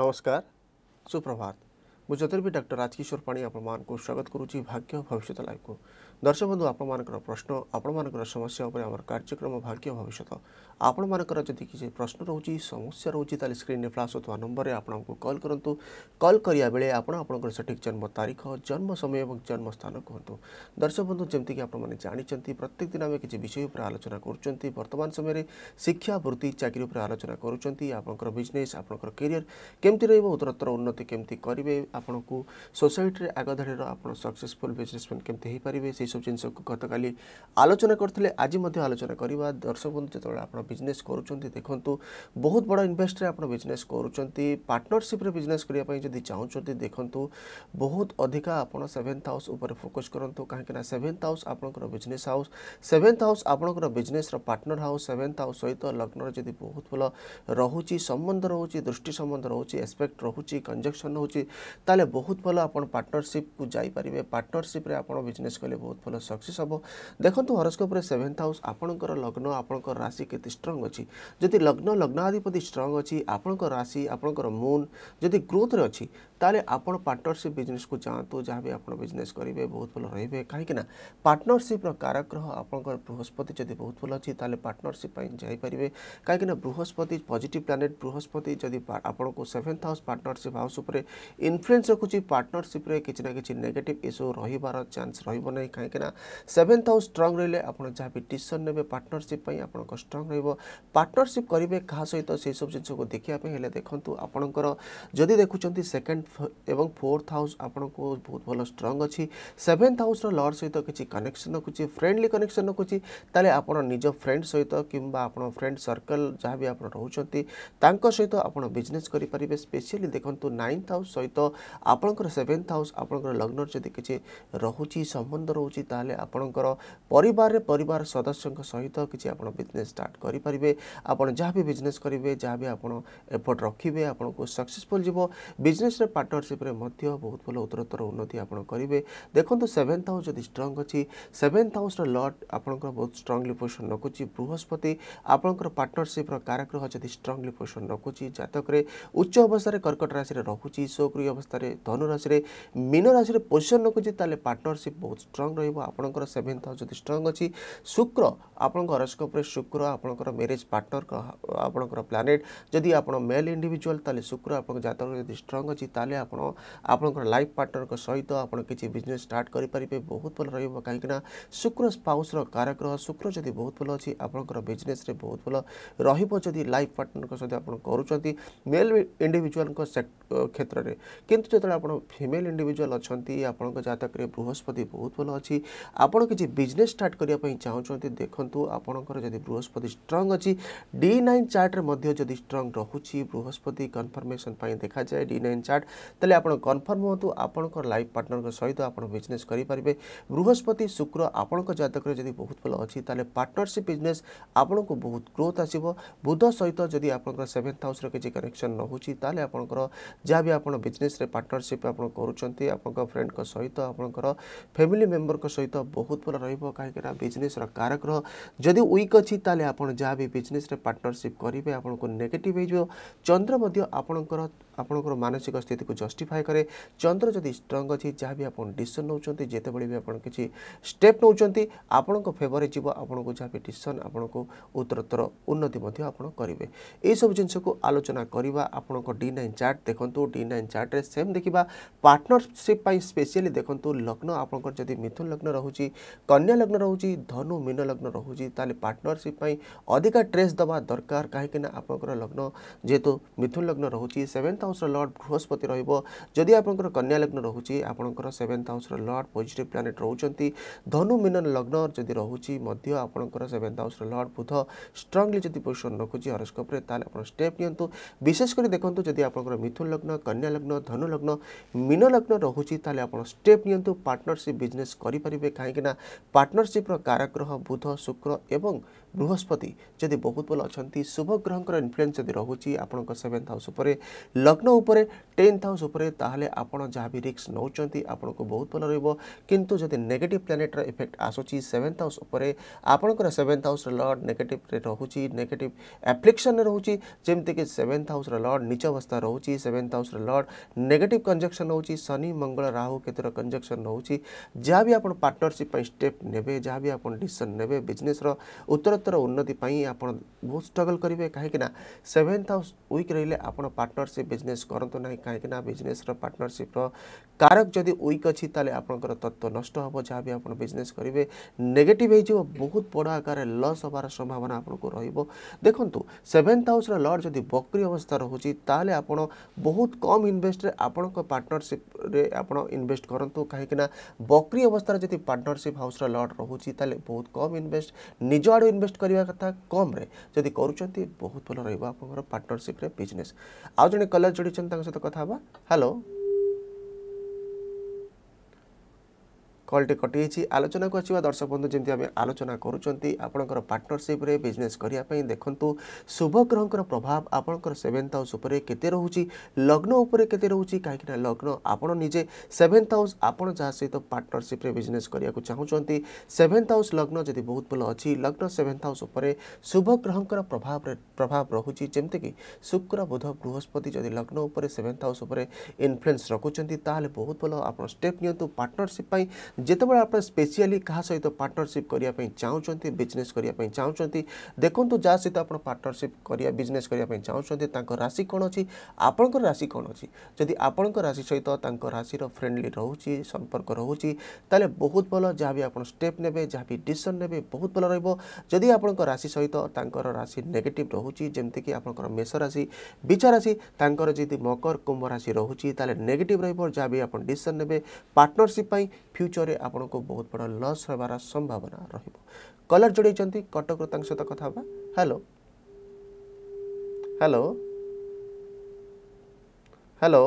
नमस्कार सुप्रभात मुजतरबी डॉक्टर રાજકિશોર પાણી આપણମାନଙ୍କୁ સ્વાગત କରୁଛି ભાગ્ય ભવિષ્યત લાઈવକୁ દર્શક બંଧୁ ଆପଣମାନଙ୍କର ପ୍ରଶ୍ନ ଆପଣମାନଙ୍କର ସମସ୍ୟା ଉପରେ ଆମର କାର୍ଯ୍ୟକ୍ରମ ଭାଗ୍ୟ ଭବିଷ୍ୟତ ଆପଣମାନଙ୍କର ଯଦି କିଛି ପ୍ରଶ୍ନ ରହୁଛି ସମସ୍ୟା ରହୁଛି ତାହେଲେ ସ୍କ୍ରିନ୍ରେ ଫ୍ଲାସ୍ ହେଉଥିବା ନମ୍ବରରେ ଆପଣଙ୍କୁ କଲ୍ କରନ୍ତୁ କଲ୍ କରିବା ବେଳେ ଆପଣ ଆପଣଙ୍କର ସଠିକ୍ ଜନ୍ମ ତାରିଖ ଜନ୍ମ ସମୟ ଏବଂ ଜନ୍ମ ସ୍ଥାନ କୁହନ୍ତୁ ଦର୍ଶକ ବନ୍ଧୁ ଯେମିତିକି ଆପଣମାନେ ଜାଣିଛନ୍ତି ପ୍ରତ୍ୟେକ ଦିନ ଆମେ କିଛି ବିଷୟ ଉପରେ ଆଲୋଚନା କରୁଛନ୍ତି ବର୍ତ୍ତମାନ ସମୟରେ ଶିକ୍ଷା ବୃତ୍ତି ଚାକିରି ଉପରେ ଆଲୋଚନା କରୁଛନ୍ତି ଆପଣଙ୍କର ବିଜନେସ୍ ଆପଣଙ୍କର କ୍ୟାରିୟର କେମିତି ରହିବ ଉତ୍ତରୋତ୍ତର ଉନ୍ନତି କେମିତି କରିବେ ଆପଣଙ୍କୁ ସୋସାଇଟିରେ ଆଗଧାଡ଼ିର ଆପଣ ସକ୍ସେସଫୁଲ୍ ବିଜନେସମ୍ୟାନ୍ କେମିତି ହୋଇପାରିବେ ସେହିସବୁ ଜିନିଷକୁ ଗତକାଲି ଆଲୋଚନା କରିଥିଲେ ଆଜି ମଧ୍ୟ ଆଲୋଚନା କରିବା ଦର୍ଶକ ବନ୍ଧୁ ଯେତେବେଳେ ଆପଣ ବିଜନେସ୍ କରୁଛନ୍ତି ଦେଖନ୍ତୁ ବହୁତ ବଡ଼ ଇନଭେଷ୍ଟରେ ଆପଣ ବିଜନେସ୍ କରୁଛନ୍ତି ପାର୍ଟନରସିପ୍ରେ ବିଜନେସ୍ କରିବା ପାଇଁ ଯଦି ଚାହୁଁଛନ୍ତି ଦେଖନ୍ତୁ ବହୁତ ଅଧିକା ଆପଣ ସେଭେନ୍ଥ ହାଉସ୍ ଉପରେ ଫୋକସ୍ କରନ୍ତୁ କାହିଁକିନା ସେଭେନ୍ଥ ହାଉସ୍ ଆପଣଙ୍କର ବିଜନେସ୍ ହାଉସ୍ ସେଭେନ୍ଥ ହାଉସ୍ ଆପଣଙ୍କର ବିଜନେସ୍ର ପାର୍ଟନର ହାଉସ୍ ସେଭେନ୍ଥ ହାଉସ୍ ସହିତ ଲଗ୍ନର ଯଦି ବହୁତ ଭଲ ରହୁଛି ସମ୍ବନ୍ଧ ରହୁଛି ଦୃଷ୍ଟି ସମ୍ବନ୍ଧ ରହୁଛି ଏସ୍ପେକ୍ଟ ରହୁଛି କଞ୍ଜକ୍ସନ୍ ରହୁଛି ତାହେଲେ ବହୁତ ଭଲ ଆପଣ ପାର୍ଟନରସିପ୍କୁ ଯାଇପାରିବେ ପାର୍ଟନରସିପ୍ରେ ଆପଣ ବିଜନେସ୍ କଲେ ବହୁତ ଭଲ ସକ୍ସେସ୍ ହେବ ଦେଖନ୍ତୁ ହରସ୍କୋପ୍ରେ ସେଭେନ୍ଥ ହାଉସ୍ ଆପଣଙ୍କର ଲଗ୍ନ ଆପଣଙ୍କର ରାଶି କେତେ ଷ୍ଟ୍ରଙ୍ଗ ଅଛି ଯଦି ଲଗ୍ନ ଲଗ୍ନାଧିପତି ଷ୍ଟ୍ରଙ୍ଗ ଅଛି ଆପଣଙ୍କ ରାଶି ଆପଣଙ୍କର ମୁନ୍ ଯଦି ଗ୍ରୋଥରେ ଅଛି ତାହେଲେ ଆପଣ ପାର୍ଟନରସିପ୍ ବିଜନେସ୍କୁ ଯାଆନ୍ତୁ ଯାହା ବି ଆପଣ ବିଜନେସ୍ କରିବେ ବହୁତ ଭଲ ରହିବେ କାହିଁକିନା ପାର୍ଟନରସିପ୍ର କାରଗ୍ରହ ଆପଣଙ୍କର ବୃହସ୍ପତି ଯଦି ବହୁତ ଭଲ ଅଛି ତାହେଲେ ପାର୍ଟନରସିପ୍ ପାଇଁ ଯାଇପାରିବେ କାହିଁକିନା ବୃହସ୍ପତି ପଜିଟିଭ୍ ପ୍ଲାନେଟ୍ ବୃହସ୍ପତି ଯଦି ଆପଣଙ୍କୁ ସେଭେନ୍ଥ ହାଉସ୍ ପାର୍ଟନରସିପ୍ ହାଉସ୍ ଉପରେ ଇନଫ୍ଲୁଏନ୍ସ ରେଫରେନ୍ସ ରଖୁଛି ପାର୍ଟନରସିପ୍ରେ କିଛି ନା କିଛି ନେଗେଟିଭ୍ ଇସ୍ୟୁ ରହିବାର ଚାନ୍ସ ରହିବ ନାହିଁ କାହିଁକି ନା ସେଭେନ୍ଥ ହାଉସ୍ ଷ୍ଟ୍ରଙ୍ଗ୍ ରହିଲେ ଆପଣ ଯାହା ବି ଡିସିସନ୍ ନେବେ ପାର୍ଟନରସିପ୍ ପାଇଁ ଆପଣଙ୍କ ଷ୍ଟ୍ରଙ୍ଗ୍ ରହିବ ପାର୍ଟନରସିପ୍ କରିବେ କାହା ସହିତ ସେହିସବୁ ଜିନିଷକୁ ଦେଖିବା ପାଇଁ ହେଲେ ଦେଖନ୍ତୁ ଆପଣଙ୍କର ଯଦି ଦେଖୁଛନ୍ତି ସେକେଣ୍ଡ ଏବଂ ଫୋର୍ଥ ହାଉସ୍ ଆପଣଙ୍କୁ ବହୁତ ଭଲ ଷ୍ଟ୍ରଙ୍ଗ୍ ଅଛି ସେଭେନ୍ଥ ହାଉସ୍ର ଲର୍ଡ଼ ସହିତ କିଛି କନେକ୍ସନ୍ ରଖୁଛି ଫ୍ରେଣ୍ଡଲି କନେକ୍ସନ୍ ରଖୁଛି ତାହେଲେ ଆପଣ ନିଜ ଫ୍ରେଣ୍ଡ ସହିତ କିମ୍ବା ଆପଣ ଫ୍ରେଣ୍ଡ ସର୍କଲ୍ ଯାହା ବି ଆପଣ ରହୁଛନ୍ତି ତାଙ୍କ ସହିତ ଆପଣ ବିଜନେସ୍ କରିପାରିବେ ସ୍ପେଶିଆଲି ଦେଖନ୍ତୁ ନାଇନ୍ଥ ହାଉସ୍ ସହିତ ଆପଣଙ୍କର ସେଭେନ୍ଥ ହାଉସ୍ ଆପଣଙ୍କର ଲଗ୍ନରେ ଯଦି କିଛି ରହୁଛି ସମ୍ବନ୍ଧ ରହୁଛି ତାହେଲେ ଆପଣଙ୍କର ପରିବାରରେ ପରିବାର ସଦସ୍ୟଙ୍କ ସହିତ କିଛି ଆପଣ ବିଜନେସ୍ ଷ୍ଟାର୍ଟ କରିପାରିବେ ଆପଣ ଯାହା ବି ବିଜନେସ୍ କରିବେ ଯାହା ବି ଆପଣ ଏଫର୍ଟ ରଖିବେ ଆପଣଙ୍କୁ ସକ୍ସେସଫୁଲ୍ ଯିବ ବିଜନେସ୍ରେ ପାର୍ଟନରସିପ୍ରେ ମଧ୍ୟ ବହୁତ ଭଲ ଉତ୍ତରୋତ୍ତର ଉନ୍ନତି ଆପଣ କରିବେ ଦେଖନ୍ତୁ ସେଭେନ୍ଥ ହାଉସ୍ ଯଦି ଷ୍ଟ୍ରଙ୍ଗ୍ ଅଛି ସେଭେନ୍ଥ ହାଉସ୍ର ଲଟ୍ ଆପଣଙ୍କର ବହୁତ ଷ୍ଟ୍ରଙ୍ଗଲି ପୋଜିସନ୍ ରଖୁଛି ବୃହସ୍ପତି ଆପଣଙ୍କର ପାର୍ଟନରସିପ୍ର କାରାଗ୍ରହ ଯଦି ଷ୍ଟ୍ରଙ୍ଗଲି ପୋଜିସନ୍ ରଖୁଛି ଜାତକରେ ଉଚ୍ଚ ଅବସ୍ଥାରେ କର୍କଟ ରାଶିରେ ରହୁଛି ସୌକ୍ରିୟ ଅବସ୍ଥା ପାଖରେ ଧନୁରାଶିରେ ମୀନ ରାଶିରେ ପୋଜିସନ୍ ରଖୁଛି ତାହେଲେ ପାର୍ଟନରସିପ୍ ବହୁତ ଷ୍ଟ୍ରଙ୍ଗ ରହିବ ଆପଣଙ୍କର ସେଭେନ୍ଥ ହାଉସ୍ ଯଦି ଷ୍ଟ୍ରଙ୍ଗ୍ ଅଛି ଶୁକ୍ର ଆପଣଙ୍କ ହରସ୍କୋପ୍ରେ ଶୁକ୍ର ଆପଣଙ୍କର ମ୍ୟାରେଜ୍ ପାର୍ଟନର ଆପଣଙ୍କର ପ୍ଲାନେଟ୍ ଯଦି ଆପଣ ମେଲ୍ ଇଣ୍ଡିଭିଜୁଆଲ୍ ତାହେଲେ ଶୁକ୍ର ଆପଣଙ୍କ ଜାତକ ଯଦି ଷ୍ଟ୍ରଙ୍ଗ୍ ଅଛି ତାହେଲେ ଆପଣ ଆପଣଙ୍କର ଲାଇଫ୍ ପାର୍ଟନରଙ୍କ ସହିତ ଆପଣ କିଛି ବିଜନେସ୍ ଷ୍ଟାର୍ଟ କରିପାରିବେ ବହୁତ ଭଲ ରହିବ କାହିଁକିନା ଶୁକ୍ର ସ୍ପାଉସ୍ର କାରାଗ୍ରହ ଶୁକ୍ର ଯଦି ବହୁତ ଭଲ ଅଛି ଆପଣଙ୍କର ବିଜନେସ୍ରେ ବହୁତ ଭଲ ରହିବ ଯଦି ଲାଇଫ୍ ପାର୍ଟନରଙ୍କ ସହିତ ଆପଣ କରୁଛନ୍ତି ମେଲ୍ ଇଣ୍ଡିଭିଜୁଆଲ୍ଙ୍କ କ୍ଷେତ୍ରରେ କିନ୍ତୁ କିନ୍ତୁ ଯେତେବେଳେ ଆପଣ ଫିମେଲ୍ ଇଣ୍ଡିଭିଜୁଆଲ୍ ଅଛନ୍ତି ଆପଣଙ୍କ ଜାତକରେ ବୃହସ୍ପତି ବହୁତ ଭଲ ଅଛି ଆପଣ କିଛି ବିଜନେସ୍ ଷ୍ଟାର୍ଟ କରିବା ପାଇଁ ଚାହୁଁଛନ୍ତି ଦେଖନ୍ତୁ ଆପଣଙ୍କର ଯଦି ବୃହସ୍ପତି ଷ୍ଟ୍ରଙ୍ଗ ଅଛି ଡି ନାଇନ୍ ଚାର୍ଟରେ ମଧ୍ୟ ଯଦି ଷ୍ଟ୍ରଙ୍ଗ ରହୁଛି ବୃହସ୍ପତି କନଫର୍ମେସନ୍ ପାଇଁ ଦେଖାଯାଏ ଡି ନାଇନ୍ ଚାର୍ଟ ତାହେଲେ ଆପଣ କନଫର୍ମ ହୁଅନ୍ତୁ ଆପଣଙ୍କର ଲାଇଫ୍ ପାର୍ଟନରଙ୍କ ସହିତ ଆପଣ ବିଜନେସ୍ କରିପାରିବେ ବୃହସ୍ପତି ଶୁକ୍ର ଆପଣଙ୍କ ଜାତକରେ ଯଦି ବହୁତ ଭଲ ଅଛି ତାହେଲେ ପାର୍ଟନରସିପ୍ ବିଜନେସ୍ ଆପଣଙ୍କୁ ବହୁତ ଗ୍ରୋଥ୍ ଆସିବ ବୁଧ ସହିତ ଯଦି ଆପଣଙ୍କର ସେଭେନ୍ଥ ହାଉସ୍ର କିଛି କନେକ୍ସନ୍ ରହୁଛି ତାହେଲେ ଆପଣଙ୍କର ଯାହା ବି ଆପଣ ବିଜନେସ୍ରେ पार्टनरशिप आप कर फ्रेंड सहित आपंकर फैमिली मेम्बर सहित बहुत भल रहा कहीं बिजनेस कारक जदि वीक अच्छी तेल जहाँ भी बिजनेस पार्टनरशिप करेंगे आपको नेगेटिव हो चंद्र आपंकर ଆପଣଙ୍କର ମାନସିକ ସ୍ଥିତିକୁ ଜଷ୍ଟିଫାଏ କରେ ଚନ୍ଦ୍ର ଯଦି ଷ୍ଟ୍ରଙ୍ଗ ଅଛି ଯାହା ବି ଆପଣ ଡିସିସନ୍ ନେଉଛନ୍ତି ଯେତେବେଳେ ବି ଆପଣ କିଛି ଷ୍ଟେପ୍ ନେଉଛନ୍ତି ଆପଣଙ୍କ ଫେଭରରେ ଯିବ ଆପଣଙ୍କୁ ଯାହା ବି ଡିସିସନ୍ ଆପଣଙ୍କୁ ଉତ୍ତରୋତ୍ତର ଉନ୍ନତି ମଧ୍ୟ ଆପଣ କରିବେ ଏଇସବୁ ଜିନିଷକୁ ଆଲୋଚନା କରିବା ଆପଣଙ୍କ ଡି ନାଇନ୍ ଚାର୍ଟ ଦେଖନ୍ତୁ ଡି ନାଇନ୍ ଚାର୍ଟରେ ସେମ୍ ଦେଖିବା ପାର୍ଟନରସିପ୍ ପାଇଁ ସ୍ପେସିଆଲି ଦେଖନ୍ତୁ ଲଗ୍ନ ଆପଣଙ୍କର ଯଦି ମିଥୁନ ଲଗ୍ନ ରହୁଛି କନ୍ୟା ଲଗ୍ନ ରହୁଛି ଧନୁ ମୀନ ଲଗ୍ନ ରହୁଛି ତାହେଲେ ପାର୍ଟନରସିପ୍ ପାଇଁ ଅଧିକା ଟ୍ରେସ୍ ଦେବା ଦରକାର କାହିଁକିନା ଆପଣଙ୍କର ଲଗ୍ନ ଯେହେତୁ ମିଥୁନ ଲଗ୍ନ ରହୁଛି ସେଭେନ୍ଥ ହାଉସ୍ର ଲର୍ଡ଼ ବୃହସ୍ପତି ରହିବ ଯଦି ଆପଣଙ୍କର କନ୍ୟା ଲଗ୍ନ ରହୁଛି ଆପଣଙ୍କର ସେଭେନ୍ଥ ହାଉସ୍ର ଲର୍ଡ଼ ପଜିଟିଭ୍ ପ୍ଲାନେଟ୍ ରହୁଛନ୍ତି ଧନୁ ମିନନ ଲଗ୍ନ ଯଦି ରହୁଛି ମଧ୍ୟ ଆପଣଙ୍କର ସେଭେନ୍ଥ ହାଉସ୍ର ଲର୍ଡ଼ ବୁଧ ଷ୍ଟ୍ରଙ୍ଗଲି ଯଦି ପୋଜିସନ୍ ରଖୁଛି ହରସ୍କୋପ୍ରେ ତାହେଲେ ଆପଣ ଷ୍ଟେପ୍ ନିଅନ୍ତୁ ବିଶେଷ କରି ଦେଖନ୍ତୁ ଯଦି ଆପଣଙ୍କର ମିଥୁନ ଲଗ୍ନ କନ୍ୟା ଲଗ୍ନ ଧନୁ ଲଗ୍ନ ମୀନ ଲଗ୍ନ ରହୁଛି ତାହେଲେ ଆପଣ ଷ୍ଟେପ୍ ନିଅନ୍ତୁ ପାର୍ଟନରସିପ୍ ବିଜନେସ୍ କରିପାରିବେ କାହିଁକିନା ପାର୍ଟନରସିପ୍ର କାରାଗ୍ରହ ବୁଧ ଶୁକ୍ର ଏବଂ ବୃହସ୍ପତି ଯଦି ବହୁତ ଭଲ ଅଛନ୍ତି ଶୁଭ ଗ୍ରହଙ୍କର ଇନଫ୍ଲୁଏନ୍ସ ଯଦି ରହୁଛି ଆପଣଙ୍କ ସେଭେନ୍ଥ ହାଉସ୍ ଉପରେ ଲଗ୍ନ ଉପରେ ଟେନ୍ଥ ହାଉସ୍ ଉପରେ ତାହେଲେ ଆପଣ ଯାହା ବି ରିକ୍ସ ନେଉଛନ୍ତି ଆପଣଙ୍କୁ ବହୁତ ଭଲ ରହିବ କିନ୍ତୁ ଯଦି ନେଗେଟିଭ୍ ପ୍ଲାନେଟ୍ର ଇଫେକ୍ଟ ଆସୁଛି ସେଭେନ୍ଥ ହାଉସ୍ ଉପରେ ଆପଣଙ୍କର ସେଭେନ୍ଥ ହାଉସ୍ର ଲର୍ଡ଼ ନେଗେଟିଭ୍ରେ ରହୁଛି ନେଗେଟିଭ୍ ଆପ୍ଲିକେସନ୍ରେ ରହୁଛି ଯେମିତିକି ସେଭେନ୍ଥ ହାଉସ୍ର ଲର୍ଡ଼ ନିଚ ଅବସ୍ଥା ରହୁଛି ସେଭେନ୍ଥ ହାଉସ୍ର ଲର୍ଡ଼ ନେଗେଟିଭ୍ କଞ୍ଜକ୍ସନ୍ ହେଉଛି ଶନି ମଙ୍ଗଳ ରାହୁ କେତୁର କଞ୍ଜକ୍ସନ୍ ରହୁଛି ଯାହା ବି ଆପଣ ପାର୍ଟନରସିପ୍ ପାଇଁ ଷ୍ଟେପ୍ ନେବେ ଯାହା ବି ଆପଣ ଡିସିସନ୍ ନେବେ ବିଜନେସ୍ର ଉତ୍ତର ଭାରତର ଉନ୍ନତି ପାଇଁ ଆପଣ ବହୁତ ଷ୍ଟ୍ରଗଲ୍ କରିବେ କାହିଁକିନା ସେଭେନ୍ଥ ହାଉସ୍ ୱିକ୍ ରହିଲେ ଆପଣ ପାର୍ଟନରସିପ୍ ବିଜନେସ୍ କରନ୍ତୁ ନାହିଁ କାହିଁକିନା ବିଜନେସ୍ର ପାର୍ଟନରସିପ୍ର କାରକ ଯଦି ୱିକ୍ ଅଛି ତାହେଲେ ଆପଣଙ୍କର ତତ୍ତ୍ୱ ନଷ୍ଟ ହେବ ଯାହା ବି ଆପଣ ବିଜନେସ୍ କରିବେ ନେଗେଟିଭ୍ ହେଇଯିବ ବହୁତ ବଡ଼ ଆକାରରେ ଲସ୍ ହେବାର ସମ୍ଭାବନା ଆପଣଙ୍କୁ ରହିବ ଦେଖନ୍ତୁ ସେଭେନ୍ଥ ହାଉସ୍ର ଲର୍ଡ଼ ଯଦି ବକ୍ରି ଅବସ୍ଥା ରହୁଛି ତାହେଲେ ଆପଣ ବହୁତ କମ୍ ଇନଭେଷ୍ଟରେ ଆପଣଙ୍କ ପାର୍ଟନରସିପ୍ରେ ଆପଣ ଇନଭେଷ୍ଟ କରନ୍ତୁ କାହିଁକିନା ବକ୍ରି ଅବସ୍ଥାରେ ଯଦି ପାର୍ଟନରସିପ୍ ହାଉସ୍ର ଲର୍ଡ଼ ରହୁଛି ତାହେଲେ ବହୁତ କମ୍ ଇନଭେଷ୍ଟ ନିଜ ଆଡ଼ୁ ଇନଭେଷ୍ଟ ইনভেস্ট করা কথা কমরে যদি করছেন বহুত ভালো রহব আপনার পার্টনরশিপ্রে বিজনেস আউ জন কলার যোড়ি সহ কথা হবা হ্যালো কলটি কটিয়েছি আলোচনাକୁ ଆସିବା ଦର୍ଶକ ବନ୍ଧୁ ଯେମିତି ଆମେ ଆଲୋଚନା କରୁଛନ୍ତି ଆପଣଙ୍କର ପାର୍ଟନରସିପ୍ରେ ବିଜନେସ୍ କରିବା ପାଇଁ ଦେଖନ୍ତୁ ଶୁଭ ଗ୍ରହଙ୍କର ପ୍ରଭାବ ଆପଣଙ୍କର ସେଭେନ୍ଥ ହାଉସ୍ ଉପରେ କେତେ ରହୁଛି ଲଗ୍ନ ଉପରେ କେତେ ରହୁଛି କାହିଁକିନା ଲଗ୍ନ ଆପଣ ନିଜେ ସେଭେନ୍ଥ ହାଉସ୍ ଆପଣ ଯାହା ସହିତ ପାର୍ଟନରସିପ୍ରେ ବିଜନେସ୍ କରିବାକୁ ଚାହୁଁଛନ୍ତି ସେଭେନ୍ଥ ହାଉସ୍ ଲଗ୍ନ ଯଦି ବହୁତ ଭଲ ଅଛି ଲଗ୍ନ ସେଭେନ୍ଥ ହାଉସ୍ ଉପରେ ଶୁଭ ଗ୍ରହଙ୍କର ପ୍ରଭାବରେ ପ୍ରଭାବ ରହୁଛି ଯେମିତିକି ଶୁକ୍ର ବୁଧ ବୃହସ୍ପତି ଯଦି ଲଗ୍ନ ଉପରେ ସେଭେନ୍ଥ ହାଉସ୍ ଉପରେ ଇନଫ୍ଲୁଏନ୍ସ ରଖୁଛନ୍ତି ତାହେଲେ ବହୁତ ଭଲ ଆପଣ ଷ୍ଟେପ୍ ନିଅନ୍ତୁ ପାର୍ଟନରସିପ୍ ପାଇଁ যেতবে আপনার স্পেশিয়ালি কাহা সহ পার্টনরশিপ করা চাহুমান বিজনেস করা চাহুমান দেখুন যা সহ আপনার পার্টনরশিপ করা বিজনেস করা চাহুমান তাঁর রাশি কোণ অ আপনার রাশি কোণ অ যদি আপনার রাশি সহ তাঁর রাশির ফ্রেন্ডলি রয়েছে সম্পর্ক রয়েছে তাহলে বহুত ভাল যা বি আপনার স্টেপ নেবে যা বি ডিসিশন নেবে বহুত ভাল রহব যদি আপনার রাশি সহ তাঁর রাশি নেগেটিভ রয়েছে যেমিকি আপনার মেষ রাশি বিচার রাশি তাঁর যদি মকর কুম্ভ রাশি রয়েছে তাহলে নেগেটিভ রহব যা বি আপনার ডিসিশন নেবে পার্টনরশিপ ଫ୍ୟୁଚର୍ରେ ଆପଣଙ୍କୁ ବହୁତ ବଡ଼ ଲସ୍ ହେବାର ସମ୍ଭାବନା ରହିବ କଲର୍ ଯୋଡ଼େଇଛନ୍ତି କଟକରୁ ତାଙ୍କ ସହିତ କଥା ହେବା ହ୍ୟାଲୋ ହ୍ୟାଲୋ ହ୍ୟାଲୋ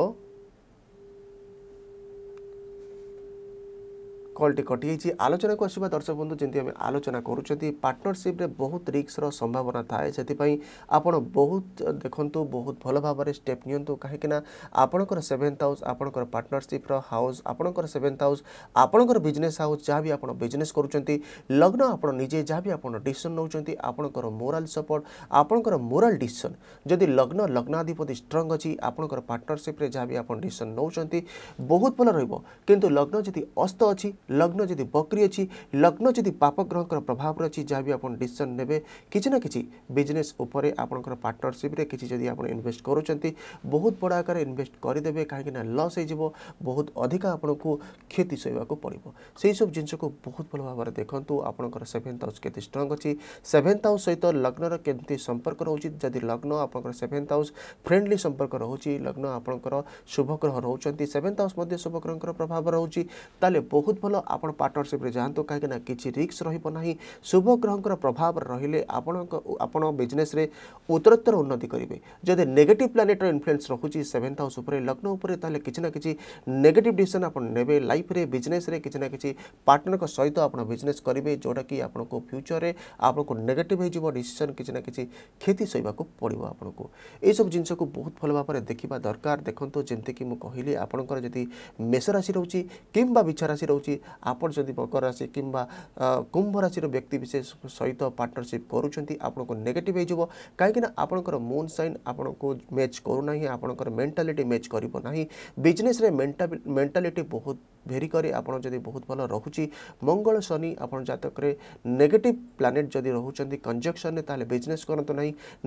কলটি কটি যাই আলোচনা আসবা দর্শক বন্ধু যেমনি আমি আলোচনা করছেন পার্টনরশিপ্রে বহুত রিক্সর সম্ভাবনা থাকে সেপাই আপনার বহুত দেখুন বহুত ভাল ভাবে স্টেপ নিউ কিনা আপনার সেভেন্থ হাউস আপনার পার্টনরশিপ্র হাউস আপনার সেভেন্থ হাউস আপনার বিজনেস হাউস যা বি আপনার বিজনেস করছেন লগ্ন আপনার নিজে যা বি আপনার ডিসিশন নেছেন আপনার মোরাল সপোর্ট আপনার মোরাল ডিসিশন যদি লগ্ন লগ্নাধিপতি স্ট্রং অছি আপনার পার্টনরশিপ্রে যা বি আপনার ডিসিশন নেছেন বহুত ভাল রহব কিন্তু লগ্ন যদি অস্ত অছি लग्न जदि बकरी अच्छी लग्न जदि पाप ग्रह प्रभाव अच्छी जहाँ भी आप डिशन ने किसी ना कि बिजनेस आपंकर पार्टनरसीप्रे किसी आप इनभेस्ट कर बहुत बड़ आकार इनभेस्ट करदे कहीं लस हो बहुत अधिक आपन को क्षति सहवाक पड़ो से ही सब जिनस को बहुत भल भाव में देखूँ आपंकर सेभेन्थ हाउस के स्ट्रंग अच्छी सेभेन्थ हाउस सहित लग्नर केमती संपर्क रोचे जदि लग्न आपंकर सेभेन्थ हाउस फ्रेंडली संपर्क रोचे लग्न आपंकर शुभग्रह रोच सेभेन्थ हाउस शुभग्रह प्रभाव रोचे बहुत भल আপন পার্টনারশিপ রে জানতো কা কি না কিচি রিস্ক রহিব নাহি শুভ গ্রহকৰ প্রভাব রহিলে আপোনক আপোন বিজনেস রে উতরতৰ উন্নতি কৰিবে যদি নেগেটিভ প্ল্যানেটৰ ইনফ্লুয়েন্স ৰহুচি 7th হাউস ওপৰ লগ্ন ওপৰত তলে কিচি না কিচি নেগেটিভ ডিসিশন আপোন নেবে লাইফ রে বিজনেস রে কিচি না কিচি পার্টনারক সহায়ত আপোনাৰ বিজনেস কৰিবে জোঁটা কি আপোনক ফিউচার রে আপোনক নেগেটিভ হৈ যাব ডিসিশন কিচি না কিচি খেতি সইবাক পঢ়িব আপোনক এই সব জিনসক বহুত ভালকৰ দেখিবা দরকার দেখোতো জিন্তে কি মই কহিলে আপোনকৰ যদি মেছৰাশি ৰহুচি কিম্বা মিছৰাশি ৰহুচি ଆପଣ ଯଦି ମକର ରାଶି କିମ୍ବା କୁମ୍ଭ ରାଶିର ବ୍ୟକ୍ତିବିଶେଷ ସହିତ ପାର୍ଟନରସିପ୍ କରୁଛନ୍ତି ଆପଣଙ୍କୁ ନେଗେଟିଭ୍ ହେଇଯିବ କାହିଁକିନା ଆପଣଙ୍କର ମୁନ୍ ସାଇନ୍ ଆପଣଙ୍କୁ ମ୍ୟାଚ୍ କରୁନାହିଁ ଆପଣଙ୍କର ମେଣ୍ଟାଲିଟି ମ୍ୟାଚ୍ କରିବ ନାହିଁ ବିଜନେସ୍ରେ ମେଣ୍ଟାଲିଟି ବହୁତ ভেরি করে আপনার যদি বহুত ভালো রুচি মঙ্গল শনি আপনার জাতকরে নেগেটিভ প্লানেট যদি রুচান কনজকশন তাহলে বিজনেস করতো না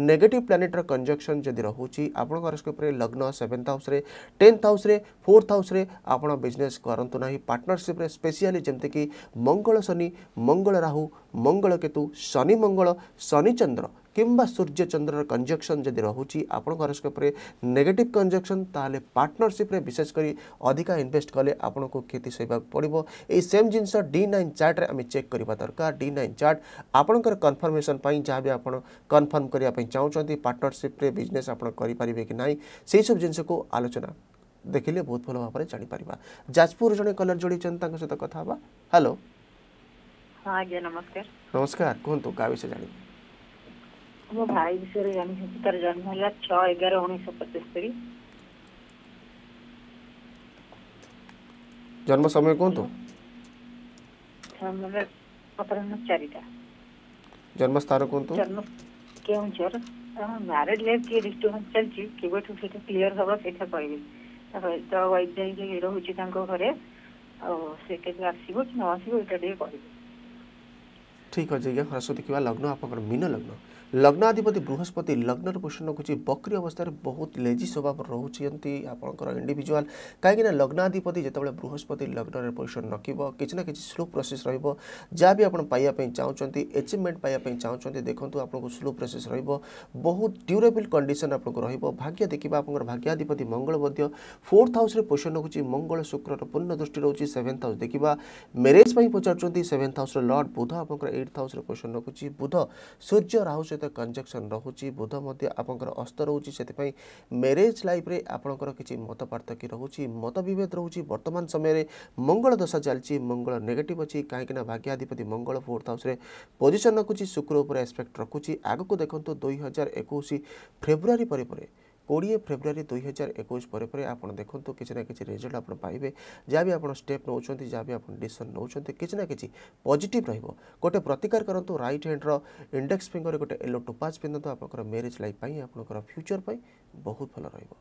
নেগেটিভ প্লানেটর কনজকশন যদি রুচি আপনার হরস্কোপে লগ্ন সেভেন্থ হাউসে টেন্থ হাউসে ফোর্থ হাউসে আপনার বিজনেস করতো না পার্টনরশিপে স্পেশালি যেমিকি মঙ্গল শনি মঙ্গল রাহু মঙ্গল কেতু শনি মঙ্গল শনিচন্দ্র କିମ୍ବା ସୂର୍ଯ୍ୟଚନ୍ଦ୍ରର କଞ୍ଜକ୍ସନ୍ ଯଦି ରହୁଛି ଆପଣଙ୍କ ହରସ୍କୋପ୍ରେ ନେଗେଟିଭ୍ କଞ୍ଜକ୍ସନ୍ ତାହେଲେ ପାର୍ଟନରସିପ୍ରେ ବିଶେଷ କରି ଅଧିକା ଇନଭେଷ୍ଟ କଲେ ଆପଣଙ୍କୁ କ୍ଷତି ସହିବାକୁ ପଡ଼ିବ ଏଇ ସେମ୍ ଜିନିଷ ଡି ନାଇନ୍ ଚାର୍ଟରେ ଆମେ ଚେକ୍ କରିବା ଦରକାର ଡି ନାଇନ୍ ଚାର୍ଟ ଆପଣଙ୍କର କନଫର୍ମେସନ୍ ପାଇଁ ଯାହା ବି ଆପଣ କନଫର୍ମ କରିବା ପାଇଁ ଚାହୁଁଛନ୍ତି ପାର୍ଟନରସିପ୍ରେ ବିଜନେସ୍ ଆପଣ କରିପାରିବେ କି ନାହିଁ ସେହିସବୁ ଜିନିଷକୁ ଆଲୋଚନା ଦେଖିଲେ ବହୁତ ଭଲ ଭାବରେ ଜାଣିପାରିବା ଯାଜପୁର ଜଣେ କଲର୍ ଯୋଡ଼ିଛନ୍ତି ତାଙ୍କ ସହିତ କଥା ହେବା ହ୍ୟାଲୋ ହଁ ଆଜ୍ଞା ନମସ୍କାର ନମସ୍କାର କୁହନ୍ତୁ କାହା ବିଷୟ ଜାଣିବେ ମୋ ଭାଇ ବିଷୟରେ ଜାଣିଛନ୍ତି ତାର ଜନ୍ମ ହେଲା ଛଅ ଏଗାର ଉଣେଇଶହ ପଞ୍ଚସ୍ତରୀ ଜନ୍ମ ସମୟ କୁହନ୍ତୁ ଅପରାହ୍ନ ଚାରିଟା ଜନ୍ମ ସ୍ଥାନ କୁହନ୍ତୁ ଜନ୍ମ କେଉଁଝର ମ୍ୟାରେଡ୍ ଲାଇଫ୍ ଟିକେ ଡିଷ୍ଟର୍ବାନ୍ସ ଚାଲିଛି କେବେଠୁ ସେଇଟା କ୍ଲିଅର ହବ ସେଇଟା କହିବି ତ ୱାଇଫ୍ ଯାଇକି ରହୁଛି ତାଙ୍କ ଘରେ ଆଉ ସେ କେବେ ଆସିବ କି ନ ଆସିବ ଏଇଟା ଟିକେ କହିବି ଠିକ୍ ଅଛି ଆଜ୍ଞା ହ୍ରାସ ଦେଖିବା ଲଗ୍ନ ଆପଣଙ୍କର ମୀନ ଲଗ୍ନ लग्नाधिपति बृहस्पति लग्न क्वेश्चन रखुच्छे बक्री अवस्था बहुत लेजी स्वभाव रोचे आपंकर इंडिजुआल कहीं लग्नाधिपति जो बृहस्पति लग्न क्वेश्चन रख कि ना कि स्लो प्रोसेस रहा भी आप चाहते एचिवमेंट पाइबा चाहते देखो आप स्लो प्रोसेस रोत ड्यूरेबल कंडीशन आपको रग्य देखा आप भाग्याधिपति मंगल मध्य फोर्थ हाउस क्वेश्चन रखुच्छे मंगल शुक्र पूर्ण दृष्टि रोचे सेवेन्थ हाउस देखा मेरेज पचार सेवेन्थ हाउस लर्ड बुध आप एट्थ हाउस क्वेश्चन रखुच्छे बुध सूर्य राहु सहित ସହିତ କଞ୍ଜକ୍ସନ୍ ରହୁଛି ବୁଧ ମଧ୍ୟ ଆପଣଙ୍କର ଅସ୍ତ ରହୁଛି ସେଥିପାଇଁ ମ୍ୟାରେଜ୍ ଲାଇଫ୍ରେ ଆପଣଙ୍କର କିଛି ମତ ପାର୍ଥକ୍ୟ ରହୁଛି ମତବିଭେଦ ରହୁଛି ବର୍ତ୍ତମାନ ସମୟରେ ମଙ୍ଗଳ ଦଶା ଚାଲିଛି ମଙ୍ଗଳ ନେଗେଟିଭ୍ ଅଛି କାହିଁକିନା ଭାଗ୍ୟାଧିପତି ମଙ୍ଗଳ ଫୋର୍ଥ ହାଉସ୍ରେ ପୋଜିସନ୍ ରଖୁଛି ଶୁକ୍ର ଉପରେ ଆସ୍ପେକ୍ଟ ରଖୁଛି ଆଗକୁ ଦେଖନ୍ତୁ ଦୁଇ ହଜାର ଏକୋଇଶ ଫେବୃଆରୀ ପରେ ପରେ কোড়িয়ে ফেব্রুয়ারি দুই হাজার একুশ পরে পরে আপনার দেখুন কিছু না কিছু রেজল্ট আপনার পাইবে যা বি আপনার স্টেপ নেওয়া যা বি আপনার ডিসিশন নেওয়া কিছু না কিছু পজিটিভ রহব গোটে প্রতিকার করতো রাইট হ্যান্ডর ইন্ডেক্স ফিঙ্গর গোটে এলো টুপাচ পিন্ধু আপনার ম্যারেজ লাইফ আপনার ফ্যুচর বহু ভালো রহব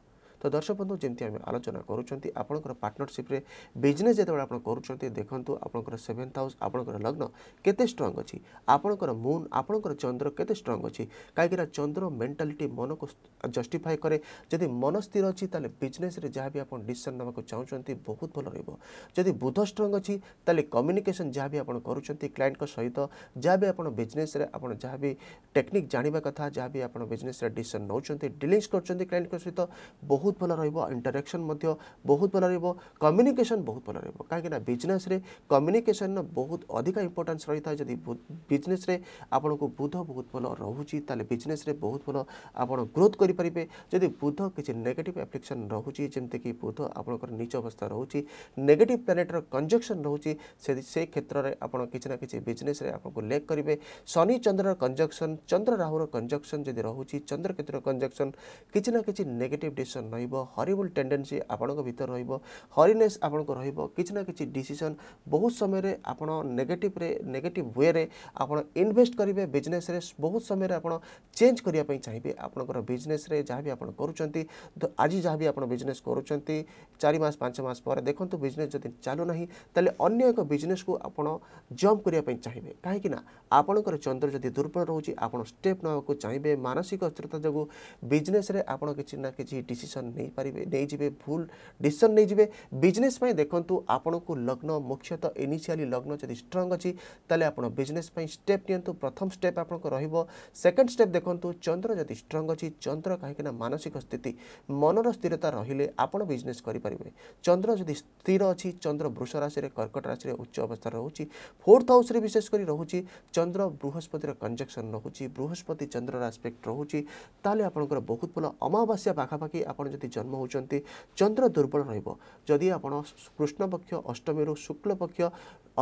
তো দর্শক বন্ধু যেমন আমি আলোচনা করছেন আপনার পার্টনরশিপে বিজনেস যেত আপনার করছেন দেখুন আপনার সেভেন্থ হাউস আপনার লগ্ন কেতে স্ট্রং অছি আপনার মুন আপনার চন্দ্র কেতে স্ট্রং অছি কিনা চন্দ্র মেন্টালিটি মনকু জস্টিফাই করে যদি মন স্থির অছি তাহলে বিজনেসরে যা বি আপনার ডিসিশন নেওয়া চাহুমান বহুত ভালো রহব যদি বুধ স্ট্রং অছি তাহলে কম্যুনিকেসন যা বি আপনার করছেন ক্লায়েন্ট সহিত যা বি আপনার বিজনেসরে আপনার যা বি টেকনিক জাঁয়া কথা যা বি আপনার বিজনেসরে ডিসিশন নৌকর ডিলিংস করছেন ক্লায়েন্ট সহিত বহুত ବହୁତ ଭଲ ରହିବ ଇଣ୍ଟରାକ୍ସନ୍ ମଧ୍ୟ ବହୁତ ଭଲ ରହିବ କମ୍ୟୁନିକେସନ୍ ବହୁତ ଭଲ ରହିବ କାହିଁକିନା ବିଜନେସ୍ରେ କମ୍ୟୁନିକେସନ୍ର ବହୁତ ଅଧିକା ଇମ୍ପୋର୍ଟାନ୍ସ ରହିଥାଏ ଯଦି ବିଜନେସ୍ରେ ଆପଣଙ୍କୁ ବୁଧ ବହୁତ ଭଲ ରହୁଛି ତାହେଲେ ବିଜନେସ୍ରେ ବହୁତ ଭଲ ଆପଣ ଗ୍ରୋଥ୍ କରିପାରିବେ ଯଦି ବୁଧ କିଛି ନେଗେଟିଭ୍ ଆପ୍ଲିକେସନ୍ ରହୁଛି ଯେମିତିକି ବୁଧ ଆପଣଙ୍କର ନିଜ ଅବସ୍ଥା ରହୁଛି ନେଗେଟିଭ୍ ପ୍ଲାନେଟ୍ର କଞ୍ଜକ୍ସନ୍ ରହୁଛି ସେ ସେ କ୍ଷେତ୍ରରେ ଆପଣ କିଛି ନା କିଛି ବିଜନେସ୍ରେ ଆପଣଙ୍କୁ ଲେକ୍ କରିବେ ଶନି ଚନ୍ଦ୍ରର କଞ୍ଜକ୍ସନ୍ ଚନ୍ଦ୍ର ରାହୁର କଞ୍ଜକ୍ସନ୍ ଯଦି ରହୁଛି ଚନ୍ଦ୍ର କ୍ଷେତ୍ରର କଞ୍ଜକ୍ସନ୍ କିଛି ନା କିଛି ନେଗେଟିଭ୍ ଡିସିସନ୍ ରହିବ ରହିବ ହରିବୁଲ୍ ଟେଣ୍ଡେନ୍ସି ଆପଣଙ୍କ ଭିତରେ ରହିବ ହରିନେସ୍ ଆପଣଙ୍କ ରହିବ କିଛି ନା କିଛି ଡିସିସନ୍ ବହୁତ ସମୟରେ ଆପଣ ନେଗେଟିଭ୍ରେ ନେଗେଟିଭ୍ ୱେରେ ଆପଣ ଇନଭେଷ୍ଟ କରିବେ ବିଜନେସ୍ରେ ବହୁତ ସମୟରେ ଆପଣ ଚେଞ୍ଜ କରିବା ପାଇଁ ଚାହିଁବେ ଆପଣଙ୍କର ବିଜନେସ୍ରେ ଯାହା ବି ଆପଣ କରୁଛନ୍ତି ଆଜି ଯାହା ବି ଆପଣ ବିଜନେସ୍ କରୁଛନ୍ତି ଚାରି ମାସ ପାଞ୍ଚ ମାସ ପରେ ଦେଖନ୍ତୁ ବିଜନେସ୍ ଯଦି ଚାଲୁନାହିଁ ତାହେଲେ ଅନ୍ୟ ଏକ ବିଜନେସ୍କୁ ଆପଣ ଜମ୍ପ କରିବା ପାଇଁ ଚାହିଁବେ କାହିଁକି ନା ଆପଣଙ୍କର ଚନ୍ଦ୍ର ଯଦି ଦୁର୍ବଳ ରହୁଛି ଆପଣ ଷ୍ଟେପ୍ ନେବାକୁ ଚାହିଁବେ ମାନସିକ ଅସ୍ଥିରତା ଯୋଗୁଁ ବିଜନେସ୍ରେ ଆପଣ କିଛି ନା କିଛି ଡିସିସନ୍ ଡିସିସନ୍ ନେଇପାରିବେ ନେଇଯିବେ ଭୁଲ ଡିସିସନ୍ ନେଇଯିବେ ବିଜନେସ୍ ପାଇଁ ଦେଖନ୍ତୁ ଆପଣଙ୍କୁ ଲଗ୍ନ ମୁଖ୍ୟତଃ ଇନିସିଆଲି ଲଗ୍ନ ଯଦି ଷ୍ଟ୍ରଙ୍ଗ ଅଛି ତାହେଲେ ଆପଣ ବିଜନେସ୍ ପାଇଁ ଷ୍ଟେପ୍ ନିଅନ୍ତୁ ପ୍ରଥମ ଷ୍ଟେପ୍ ଆପଣଙ୍କ ରହିବ ସେକେଣ୍ଡ ଷ୍ଟେପ୍ ଦେଖନ୍ତୁ ଚନ୍ଦ୍ର ଯଦି ଷ୍ଟ୍ରଙ୍ଗ ଅଛି ଚନ୍ଦ୍ର କାହିଁକିନା ମାନସିକ ସ୍ଥିତି ମନର ସ୍ଥିରତା ରହିଲେ ଆପଣ ବିଜନେସ୍ କରିପାରିବେ ଚନ୍ଦ୍ର ଯଦି ସ୍ଥିର ଅଛି ଚନ୍ଦ୍ର ବୃଷ ରାଶିରେ କର୍କଟ ରାଶିରେ ଉଚ୍ଚ ଅବସ୍ଥାରେ ରହୁଛି ଫୋର୍ଥ ହାଉସ୍ରେ ବିଶେଷ କରି ରହୁଛି ଚନ୍ଦ୍ର ବୃହସ୍ପତିର କଞ୍ଜକ୍ସନ୍ ରହୁଛି ବୃହସ୍ପତି ଚନ୍ଦ୍ରର ଆସ୍ପେକ୍ଟ ରହୁଛି ତାହେଲେ ଆପଣଙ୍କର ବହୁତ ଭଲ ଅମାବାସ୍ୟା ପାଖାପାଖି ଆପଣ ଯଦି ଜନ୍ମ ହେଉଛନ୍ତି ଚନ୍ଦ୍ର ଦୁର୍ବଳ ରହିବ ଯଦି ଆପଣ କୃଷ୍ଣପକ୍ଷ ଅଷ୍ଟମୀରୁ ଶୁକ୍ଳପକ୍ଷ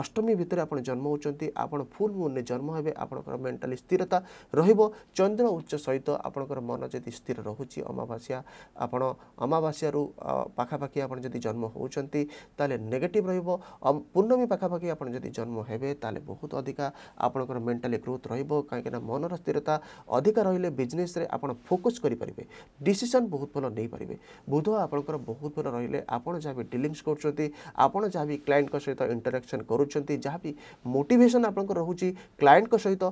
অষ্টমী ভিতরে আপনার জন্ম হচ্ছেন আপনার ফুল মুন্নে জন্ম হবে আপনার মেন্টালি স্থিরতা রহব চন্দ্র উচ্চ সহিত আপনার মন যদি স্থির রহুচি অমাবাস্যা আপনার অমাবাস্যার পাখাপাখি আপনার যদি জন্ম হচ্ছেন তাহলে নেগেটিভ রহব পূর্ণমী পাখাপাখি আপনার যদি জন্ম হবে তাহলে বহুত অধিকা আপনার মেন্টালি গ্রোথ রহব কিনা মনর স্থিরতা অধিকা রহলে বিজনেসরে আপনার ফোকস করে পারবে ডিসিশন বহুত ভাল নেই পারবে বুধ আপনার বহুত ভাল রহলে আপনার যা বি ডিলিংস করছেন আপনার যা বি ক্লায়েন্ট সহ ইন্টরাকশন করছেন କରୁଛନ୍ତି ଯାହାବି ମୋଟିଭେସନ୍ ଆପଣଙ୍କର ରହୁଛି କ୍ଲାଏଣ୍ଟଙ୍କ ସହିତ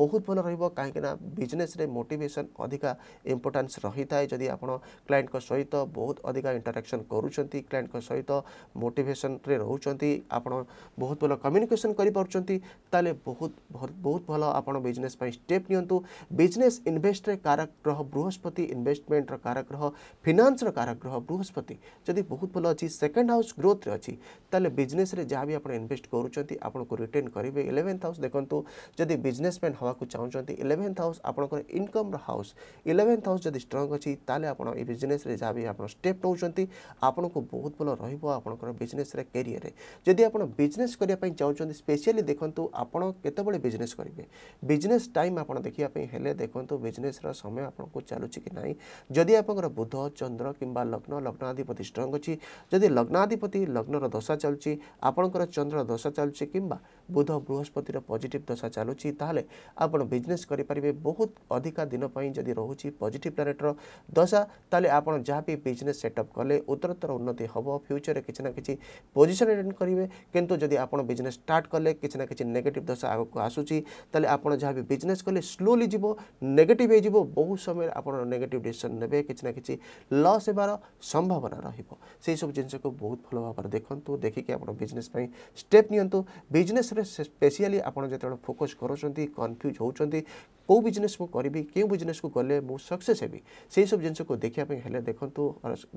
ବହୁତ ଭଲ ରହିବ କାହିଁକିନା ବିଜନେସ୍ରେ ମୋଟିଭେସନ୍ ଅଧିକା ଇମ୍ପୋର୍ଟାନ୍ସ ରହିଥାଏ ଯଦି ଆପଣ କ୍ଲାଏଣ୍ଟଙ୍କ ସହିତ ବହୁତ ଅଧିକା ଇଣ୍ଟରାକ୍ସନ୍ କରୁଛନ୍ତି କ୍ଲାଏଣ୍ଟଙ୍କ ସହିତ ମୋଟିଭେସନ୍ରେ ରହୁଛନ୍ତି ଆପଣ ବହୁତ ଭଲ କମ୍ୟୁନିକେସନ୍ କରିପାରୁଛନ୍ତି ତାହେଲେ ବହୁତ ବହୁତ ଭଲ ଆପଣ ବିଜନେସ୍ ପାଇଁ ଷ୍ଟେପ୍ ନିଅନ୍ତୁ ବିଜନେସ୍ ଇନଭେଷ୍ଟରେ କାରକ ଗ୍ରହ ବୃହସ୍ପତି ଇନଭେଷ୍ଟମେଣ୍ଟର କାରକ ଗ୍ରହ ଫିନାନ୍ସର କାରକ ଗ୍ରହ ବୃହସ୍ପତି ଯଦି ବହୁତ ଭଲ ଅଛି ସେକେଣ୍ଡ ହାଉସ୍ ଗ୍ରୋଥରେ ଅଛି ତାହେଲେ ବିଜନେସ୍ରେ ଯାହା ବି ଆପଣ ଇନଭେଷ୍ଟ କରୁ କରୁଛନ୍ତି ଆପଣଙ୍କୁ ରିଟର୍ଣ୍ଣ କରିବେ ଇଲେଭେନ୍ଥ ହାଉସ୍ ଦେଖନ୍ତୁ ଯଦି ବିଜନେସମ୍ୟାନ୍ ହେବାକୁ ଚାହୁଁଛନ୍ତି ଇଲେଭେନ୍ଥ ହାଉସ୍ ଆପଣଙ୍କର ଇନକମ୍ର ହାଉସ୍ ଇଲେଭେନ୍ଥ ହାଉସ୍ ଯଦି ଷ୍ଟ୍ରଙ୍ଗ ଅଛି ତାହେଲେ ଆପଣ ଏ ବିଜନେସ୍ରେ ଯାହା ବି ଆପଣ ଷ୍ଟେପ୍ ନେଉଛନ୍ତି ଆପଣଙ୍କୁ ବହୁତ ଭଲ ରହିବ ଆପଣଙ୍କର ବିଜନେସ୍ରେ କ୍ୟାରିୟରରେ ଯଦି ଆପଣ ବିଜନେସ୍ କରିବା ପାଇଁ ଚାହୁଁଛନ୍ତି ସ୍ପେଶିଆଲି ଦେଖନ୍ତୁ ଆପଣ କେତେବେଳେ ବିଜନେସ୍ କରିବେ ବିଜନେସ୍ ଟାଇମ୍ ଆପଣ ଦେଖିବା ପାଇଁ ହେଲେ ଦେଖନ୍ତୁ ବିଜନେସ୍ର ସମୟ ଆପଣଙ୍କୁ ଚାଲୁଛି କି ନାହିଁ ଯଦି ଆପଣଙ୍କର ବୁଧ ଚନ୍ଦ୍ର କିମ୍ବା ଲଗ୍ନ ଲଗ୍ନାଧିପତି ଷ୍ଟ୍ରଙ୍ଗ ଅଛି ଯଦି ଲଗ୍ନାଧିପତି ଲଗ୍ନର ଦଶା ଚାଲୁଛି ଆପଣଙ୍କର ଚନ୍ଦ୍ର ଦଶା fakat se ବୁଧ ବୃହସ୍ପତିର ପଜିଟିଭ୍ ଦଶା ଚାଲୁଛି ତାହେଲେ ଆପଣ ବିଜନେସ୍ କରିପାରିବେ ବହୁତ ଅଧିକା ଦିନ ପାଇଁ ଯଦି ରହୁଛି ପଜିଟିଭ୍ ପ୍ଲାନେଟ୍ର ଦଶା ତାହେଲେ ଆପଣ ଯାହା ବି ବିଜନେସ୍ ସେଟଅପ୍ କଲେ ଉତ୍ତରୋତ୍ତର ଉନ୍ନତି ହେବ ଫ୍ୟୁଚରରେ କିଛି ନା କିଛି ପୋଜିସନ୍ ଏଟେଣ୍ଡ କରିବେ କିନ୍ତୁ ଯଦି ଆପଣ ବିଜନେସ୍ ଷ୍ଟାର୍ଟ କଲେ କିଛି ନା କିଛି ନେଗେଟିଭ୍ ଦଶା ଆଗକୁ ଆସୁଛି ତାହେଲେ ଆପଣ ଯାହା ବି ବିଜନେସ୍ କଲେ ସ୍ଲୋଲି ଯିବ ନେଗେଟିଭ୍ ହେଇଯିବ ବହୁ ସମୟରେ ଆପଣ ନେଗେଟିଭ୍ ଡିସିସନ୍ ନେବେ କିଛି ନା କିଛି ଲସ୍ ହେବାର ସମ୍ଭାବନା ରହିବ ସେହିସବୁ ଜିନିଷକୁ ବହୁତ ଭଲ ଭାବରେ ଦେଖନ୍ତୁ ଦେଖିକି ଆପଣ ବିଜନେସ୍ ପାଇଁ ଷ୍ଟେପ୍ ନିଅନ୍ତୁ ବିଜନେସ୍ରେ স্পেশালি আপনার যেত ফোকস করছেন কনফ্ୟୁଜ୍ হচ্ছেন કોઈ બિઝનેસ મો કરીબે કીયુ બિઝનેસ કો કરે મો સક્સેસ હે બી સેઈ સબ જનસ કો દેખયા પે હેલે દેખંતો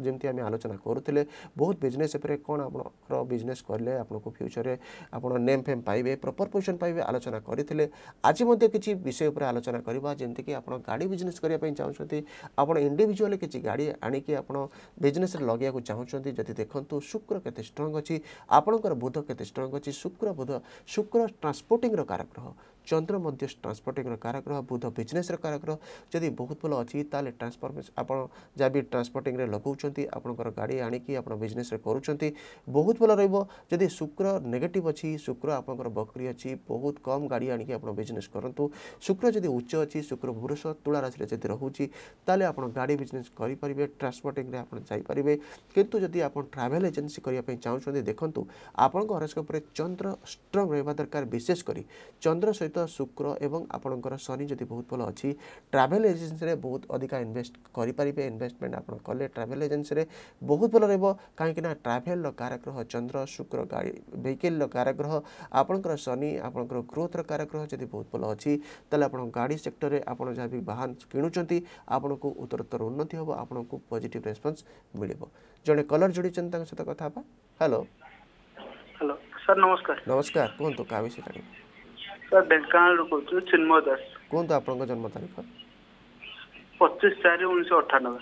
જંતી અમે આલોચના કરતિલે બહોત બિઝનેસ પર કોણ આપણો બિઝનેસ કરલે આપણો કો ફ્યુચરે આપણો નેમ ફેમ પાયબે પ્રોપર પોઝિશન પાયબે આલોચના કરીતિલે આજી મધ્ય કીચી વિષય પર આલોચના કરીબા જંતી કે આપણો ગાડી બિઝનેસ કરીયા પય ચાહું છુતી આપણો ઇન્ડિવિડ્યુઅલી કીચી ગાડી આણી કે આપણો બિઝનેસ ર લગિયા કો ચાહું છુતી જતી દેખંતો શુક્ર કેતે સ્ટ્રોંગ અછી આપણો કો બુદ્ધ કેતે સ્ટ્રોંગ અછી શુક્ર બુદ્ધ શુક્ર ટ્રાન્સપોર્ટિંગ ર કારક્રહ ଚନ୍ଦ୍ର ମଧ୍ୟ ଟ୍ରାନ୍ସପୋର୍ଟିଂର କାରଗ୍ରହ ବୁଧ ବିଜନେସ୍ର କାରଗ୍ରହ ଯଦି ବହୁତ ଭଲ ଅଛି ତାହେଲେ ଟ୍ରାନ୍ସଫର୍ମେସନ୍ ଆପଣ ଯାହା ବି ଟ୍ରାନ୍ସପୋର୍ଟିଂରେ ଲଗାଉଛନ୍ତି ଆପଣଙ୍କର ଗାଡ଼ି ଆଣିକି ଆପଣ ବିଜନେସ୍ରେ କରୁଛନ୍ତି ବହୁତ ଭଲ ରହିବ ଯଦି ଶୁକ୍ର ନେଗେଟିଭ୍ ଅଛି ଶୁକ୍ର ଆପଣଙ୍କର ବକ୍ରି ଅଛି ବହୁତ କମ୍ ଗାଡ଼ି ଆଣିକି ଆପଣ ବିଜନେସ୍ କରନ୍ତୁ ଶୁକ୍ର ଯଦି ଉଚ୍ଚ ଅଛି ଶୁକ୍ର ପୁରୁଷ ତୁଳା ରାଶିରେ ଯଦି ରହୁଛି ତାହେଲେ ଆପଣ ଗାଡ଼ି ବିଜନେସ୍ କରିପାରିବେ ଟ୍ରାନ୍ସପୋର୍ଟିଂରେ ଆପଣ ଯାଇପାରିବେ କିନ୍ତୁ ଯଦି ଆପଣ ଟ୍ରାଭେଲ୍ ଏଜେନ୍ସି କରିବା ପାଇଁ ଚାହୁଁଛନ୍ତି ଦେଖନ୍ତୁ ଆପଣଙ୍କ ହରସ୍କୋପରେ ଚନ୍ଦ୍ର ଷ୍ଟ୍ରଙ୍ଗ ରହିବା ଦରକାର ବିଶେଷ କରି ଚନ୍ଦ୍ର ସହିତ ସହିତ ଶୁକ୍ର ଏବଂ ଆପଣଙ୍କର ଶନି ଯଦି ବହୁତ ଭଲ ଅଛି ଟ୍ରାଭେଲ୍ ଏଜେନ୍ସିରେ ବହୁତ ଅଧିକା ଇନଭେଷ୍ଟ କରିପାରିବେ ଇନଭେଷ୍ଟମେଣ୍ଟ ଆପଣ କଲେ ଟ୍ରାଭେଲ୍ ଏଜେନ୍ସିରେ ବହୁତ ଭଲ ରହିବ କାହିଁକିନା ଟ୍ରାଭେଲ୍ର କାରଗ୍ରହ ଚନ୍ଦ୍ର ଶୁକ୍ର ଗାଡ଼ି ଭେହିକିଲ୍ର କାରଗ୍ରହ ଆପଣଙ୍କର ଶନି ଆପଣଙ୍କର ଗ୍ରୋଥର କାରଗ୍ରହ ଯଦି ବହୁତ ଭଲ ଅଛି ତାହେଲେ ଆପଣ ଗାଡ଼ି ସେକ୍ଟରରେ ଆପଣ ଯାହା ବି ବାହାନ କିଣୁଛନ୍ତି ଆପଣଙ୍କୁ ଉତ୍ତରୋତ୍ତର ଉନ୍ନତି ହେବ ଆପଣଙ୍କୁ ପଜିଟିଭ୍ ରେସ୍ପନ୍ସ ମିଳିବ ଜଣେ କଲର୍ ଯୋଡ଼ିଛନ୍ତି ତାଙ୍କ ସହିତ କଥା ହେବା ହ୍ୟାଲୋ ହ୍ୟାଲୋ ସାର୍ ନମସ୍କାର ନମସ୍କାର କୁହନ୍ତୁ କାହା ବିଷୟରେ ଜାଣିବେ ସାର୍ ଢେଙ୍କାନାଳରୁ କହୁଛୁ ଚିନ୍ମୟ ଦାସ କୁହନ୍ତୁ ଆପଣଙ୍କ ଜନ୍ମ ତାରିଖ ପଚିଶ ଚାରି ଉଣେଇଶହ ଅଠାନବେ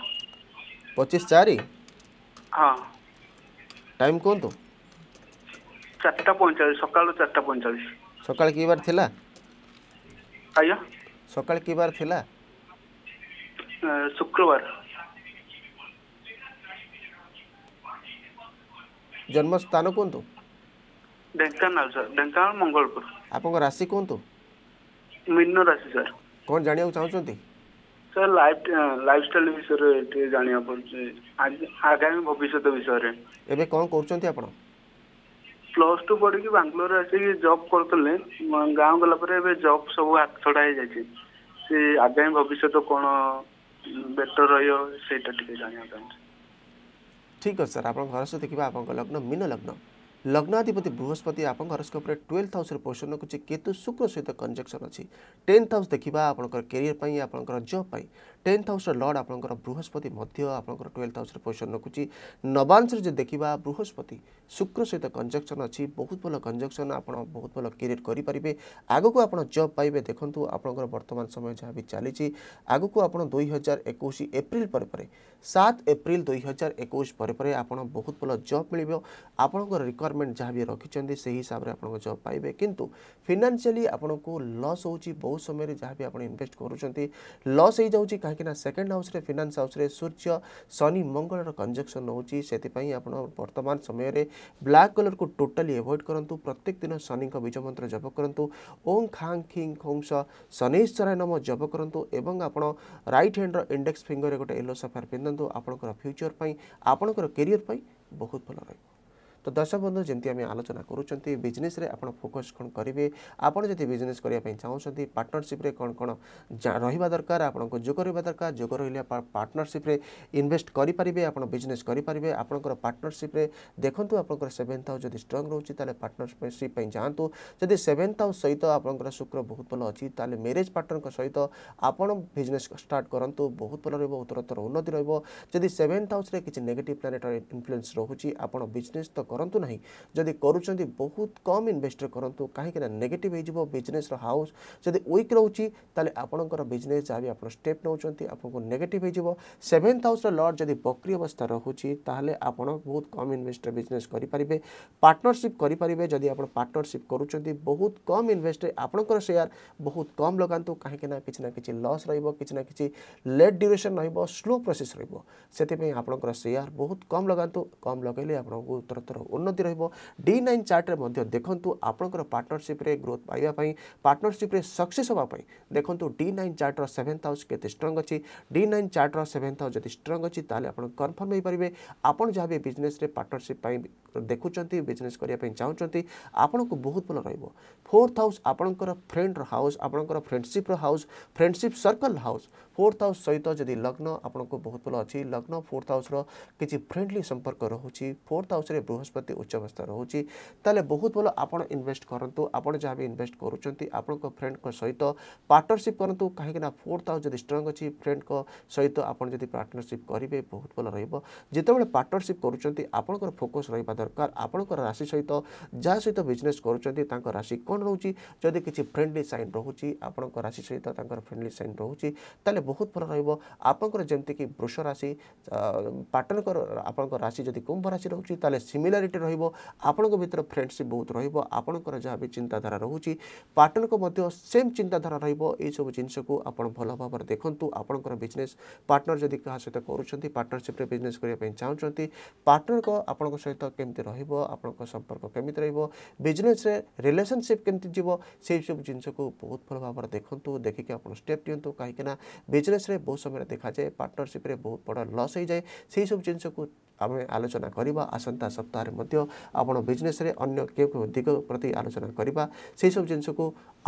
ପଚିଶ ଚାରି ହଁ ଟାଇମ୍ କୁହନ୍ତୁ ଚାରିଟା ପଇଁଚାଳିଶ ସକାଳ ଚାରିଟା ପଇଁଚାଳିଶ ସକାଳେ କି ବାର ଥିଲା ଆଜ୍ଞା ସକାଳେ କି ବାର ଥିଲା ଶୁକ୍ରବାର ଜନ୍ମ ସ୍ଥାନ କୁହନ୍ତୁ ଢେଙ୍କାନାଳ ସାର୍ ଢେଙ୍କାନାଳ ମଙ୍ଗଳପୁର ଆପଣଙ୍କ ରାଶି କୁହନ୍ତୁ ମୀନ ରାଶି ସାର୍ କ'ଣ ଜାଣିବାକୁ ଚାହୁଁଛନ୍ତି ସାର୍ ଲାଇଫଷ୍ଟାଇଲ ବିଷୟରେ ଟିକେ ଜାଣିବାକୁ ପଡୁଛି ଆଗାମୀ ଭବିଷ୍ୟତ ବିଷୟରେ ଏବେ କ'ଣ କରୁଛନ୍ତି ଆପଣ ପ୍ଲସ୍ ଟୁ ପଢିକି ବାଙ୍ଗଲୋରରେ ଆସିକି ଜବ୍ କରୁଥିଲେ ଗାଁ ଗଲା ପରେ ଏବେ ଜବ୍ ସବୁ ହାତ ଛଡ଼ା ହେଇଯାଇଛି ସେ ଆଗାମୀ ଭବିଷ୍ୟତ କ'ଣ ବେଟର ରହିବ ସେଇଟା ଟିକେ ଜାଣିବାକୁ ଚାହୁଁଛି ଠିକ୍ ଅଛି ସାର୍ ଆପଣଙ୍କ ଘର ସହିତ ଦେଖିବା ଆପଣଙ୍କ ଲଗ୍ନ ମୀନ ଲଗ୍ନ लग्नाधिपति बृहस्पति आप हरस्कोप्रे ट्वेल्थ हाउस पोषण करतु शुक्र सहित कंजक्शन अच्छी टेन्थ हाउस देखा आपंकर कैरियर आप जब টেন্থ হাউসর লর্ଡ଼ আপনার বৃহস্পতি মধ্য আপনার টুয়েলভ হাউসের পজিশন রাখুছি নবাংশে যদি দেখা বৃহস্পতি শুক্র সহিত কনজকশন অনেক বহুত ভাল কনজকশন আপনার বহুত ভাল কেরিয়ার করে পারে আগুক আপনার জব পাইবে দেখুন আপনার বর্তমান সময় যা বি চালছে আগুক আপনার দুই হাজার একুশ এপ্রিল পরে পরে সাত এপ্রিল দুই হাজার একুশ পরে পরে আপনার বহুত ভাল জব মিলব আপনার রিকোয়ারমেন্ট যা বি রাখিছেন সেই হিসাবে আপনার জব পাইবে কিন্তু ফিনান্সিয়ালি আপনার লস হচ্ছে বহু সময় যা বি আপনার ইনভেস্ট করছেন লস হয়ে যাচ্ছে काहीक सेकेन्ड हाउस्रे फिनास हाउसे सूर्य शनिमङ्गल कन्जेक्सन हुन्छप बर्तमान समयले ब्लाक को टोटाली एभोड गरु प्रत्येक दिन शनिङ्को बीज मंत्र जप गरु ओम खाङ खिङ खोङ स शनिश्चरय नम जप हैंड जब कन्ट्रोल रइट ह्यान्ड र इन्डेक्स फिङरे गएलो सफार्िन्धु आप्युचर पनि आप्रियर पनि बहुत भयो र তো দর্শক বন্ধু যেমন আমি আলোচনা করুছেন বিজনেসে আপনার ফোকস কম করবে আপনার যদি বিজনেস করা চাহুমান পার্টনরশিপে কম কম রহবা দরকার আপনার যোগ রহবা দরকার যোগ রহলে পার্টনরশিপে ইনভেস্ট করে পারে আপনার বিজনেস করে পারে আপনার পার্টনরশিপে দেখুন আপনার সেভেন্থ হাউস যদি স্ট্রং রয়েছে তাহলে পার্টনরশিপ যাতে যদি সেভেন্থ হাউস সহিত আপনার শুক্র বহুত ভালো অ তাহলে ম্যারেজ পার্টনর সহিত আপনার বিজনেস স্টার্ট করতু বহুত ভালো রহব উত্তরোত্তর উন্নতি রহব যদি সেভেন্থ হাউসে কিছু নেগেটিভ প্ল্যানেটর ইনফ্লুয়েন্স রয়েছে আপনার বিজনেস তো କରନ୍ତୁ ନାହିଁ ଯଦି କରୁଛନ୍ତି ବହୁତ କମ୍ ଇନଭେଷ୍ଟରେ କରନ୍ତୁ କାହିଁକିନା ନେଗେଟିଭ୍ ହେଇଯିବ ବିଜନେସ୍ର ହାଉସ୍ ଯଦି ୱିକ୍ ରହୁଛି ତାହେଲେ ଆପଣଙ୍କର ବିଜନେସ୍ ଯାହା ବି ଆପଣ ଷ୍ଟେପ୍ ନେଉଛନ୍ତି ଆପଣଙ୍କୁ ନେଗେଟିଭ୍ ହେଇଯିବ ସେଭେନ୍ଥ ହାଉସ୍ର ଲର୍ଡ଼ ଯଦି ବକ୍ରି ଅବସ୍ଥା ରହୁଛି ତାହେଲେ ଆପଣ ବହୁତ କମ୍ ଇନଭେଷ୍ଟରେ ବିଜନେସ୍ କରିପାରିବେ ପାର୍ଟନରସିପ୍ କରିପାରିବେ ଯଦି ଆପଣ ପାର୍ଟନରସିପ୍ କରୁଛନ୍ତି ବହୁତ କମ୍ ଇନଭେଷ୍ଟରେ ଆପଣଙ୍କର ସେୟାର ବହୁତ କମ୍ ଲଗାନ୍ତୁ କାହିଁକିନା କିଛି ନା କିଛି ଲସ୍ ରହିବ କିଛି ନା କିଛି ଲେଟ୍ ଡ୍ୟୁରେସନ୍ ରହିବ ସ୍ଲୋ ପ୍ରୋସେସ୍ ରହିବ ସେଥିପାଇଁ ଆପଣଙ୍କର ସେୟାର ବହୁତ କମ୍ ଲଗାନ୍ତୁ କମ୍ ଲଗାଇଲେ ଆପଣଙ୍କୁ ଉତ୍ତରତର ଉନ୍ନତି ରହିବ ଡି ନାଇନ୍ ଚାର୍ଟରେ ମଧ୍ୟ ଦେଖନ୍ତୁ ଆପଣଙ୍କର ପାର୍ଟନରସିପ୍ରେ ଗ୍ରୋଥ୍ ପାଇବା ପାଇଁ ପାର୍ଟନରସିପ୍ରେ ସକ୍ସେସ୍ ହେବା ପାଇଁ ଦେଖନ୍ତୁ ଡି ନାଇନ୍ ଚାର୍ଟର ସେଭେନ୍ଥ ହାଉସ୍ କେତେ ଷ୍ଟ୍ରଙ୍ଗ ଅଛି ଡି ନାଇନ୍ ଚାର୍ଟର ସେଭେନ୍ଥ ହାଉସ୍ ଯଦି ଷ୍ଟ୍ରଙ୍ଗ ଅଛି ତାହେଲେ ଆପଣ କନଫର୍ମ ହୋଇପାରିବେ ଆପଣ ଯାହା ବି ବିଜନେସ୍ରେ ପାର୍ଟନରସିପ୍ ପାଇଁ ଦେଖୁଛନ୍ତି ବିଜନେସ୍ କରିବା ପାଇଁ ଚାହୁଁଛନ୍ତି ଆପଣଙ୍କୁ ବହୁତ ଭଲ ରହିବ ଫୋର୍ଥ ହାଉସ୍ ଆପଣଙ୍କର ଫ୍ରେଣ୍ଡର ହାଉସ୍ ଆପଣଙ୍କର ଫ୍ରେଣ୍ଡସିପ୍ର house friendship circle house fourth house सहित जदि लग्न आपण को बहुत भल अच्छी लग्न फोर्थ हाउस किसी फ्रेंडली संपर्क रोचे फोर्थ हाउस बृहस्पति उच्च अवस्था रोचे तेल बहुत भल आप इनभेस्ट करूँ आपड़ जहाँ भी इनभेस्ट करुँच फ्रेंड सहित पार्टनरसीप करूँ कहीं फोर्थ हाउस जब स्ट्रंग अच्छी फ्रेंड सहित आपड़ी जब पार्टनरसीप करेंगे बहुत भल रोबले पार्टनरसीप कर फोकस रहा दरकार आपण राशि सहित जहाँ सहित बिजनेस कर राशि कौन रोचे जदि किसी फ्रेंडली सैन रोचे आपण राशि सहित फ्रेंडली सैन रोचे ତାହେଲେ ବହୁତ ଭଲ ରହିବ ଆପଣଙ୍କର ଯେମିତିକି ବୃଷ ରାଶି ପାଟନଙ୍କର ଆପଣଙ୍କ ରାଶି ଯଦି କୁମ୍ଭ ରାଶି ରହୁଛି ତାହେଲେ ସିମିଲାରିଟି ରହିବ ଆପଣଙ୍କ ଭିତରେ ଫ୍ରେଣ୍ଡସିପ୍ ବହୁତ ରହିବ ଆପଣଙ୍କର ଯାହା ବି ଚିନ୍ତାଧାରା ରହୁଛି ପାଟନଙ୍କ ମଧ୍ୟ ସେମ୍ ଚିନ୍ତାଧାରା ରହିବ ଏହିସବୁ ଜିନିଷକୁ ଆପଣ ଭଲ ଭାବରେ ଦେଖନ୍ତୁ ଆପଣଙ୍କର ବିଜନେସ୍ ପାର୍ଟନର ଯଦି କାହା ସହିତ କରୁଛନ୍ତି ପାର୍ଟନରସିପ୍ରେ ବିଜନେସ୍ କରିବା ପାଇଁ ଚାହୁଁଛନ୍ତି ପାର୍ଟନରଙ୍କ ଆପଣଙ୍କ ସହିତ କେମିତି ରହିବ ଆପଣଙ୍କ ସମ୍ପର୍କ କେମିତି ରହିବ ବିଜନେସ୍ରେ ରିଲେସନସିପ୍ କେମିତି ଯିବ ସେହିସବୁ ଜିନିଷକୁ ବହୁତ ଭଲ ଭାବରେ ଦେଖନ୍ତୁ ଦେଖିକି ଆପଣ ଷ୍ଟେପ୍ ଦିଅନ୍ତୁ କାହିଁକିନା ବିଜନେସ୍ରେ ବହୁତ ସମୟରେ ଦେଖାଯାଏ ପାର୍ଟନରସିପ୍ରେ ବହୁତ ବଡ଼ ଲସ୍ ହୋଇଯାଏ ସେହିସବୁ ଜିନିଷକୁ ଆମେ ଆଲୋଚନା କରିବା ଆସନ୍ତା ସପ୍ତାହରେ ମଧ୍ୟ ଆପଣ ବିଜନେସ୍ରେ ଅନ୍ୟ କେଉଁ କେଉଁ ଦିଗ ପ୍ରତି ଆଲୋଚନା କରିବା ସେହିସବୁ ଜିନିଷକୁ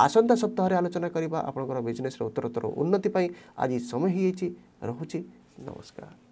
ଆସନ୍ତା ସପ୍ତାହରେ ଆଲୋଚନା କରିବା ଆପଣଙ୍କର ବିଜନେସ୍ର ଉତ୍ତରୋତ୍ତର ଉନ୍ନତି ପାଇଁ ଆଜି ସମୟ ହୋଇଯାଇଛି ରହୁଛି ନମସ୍କାର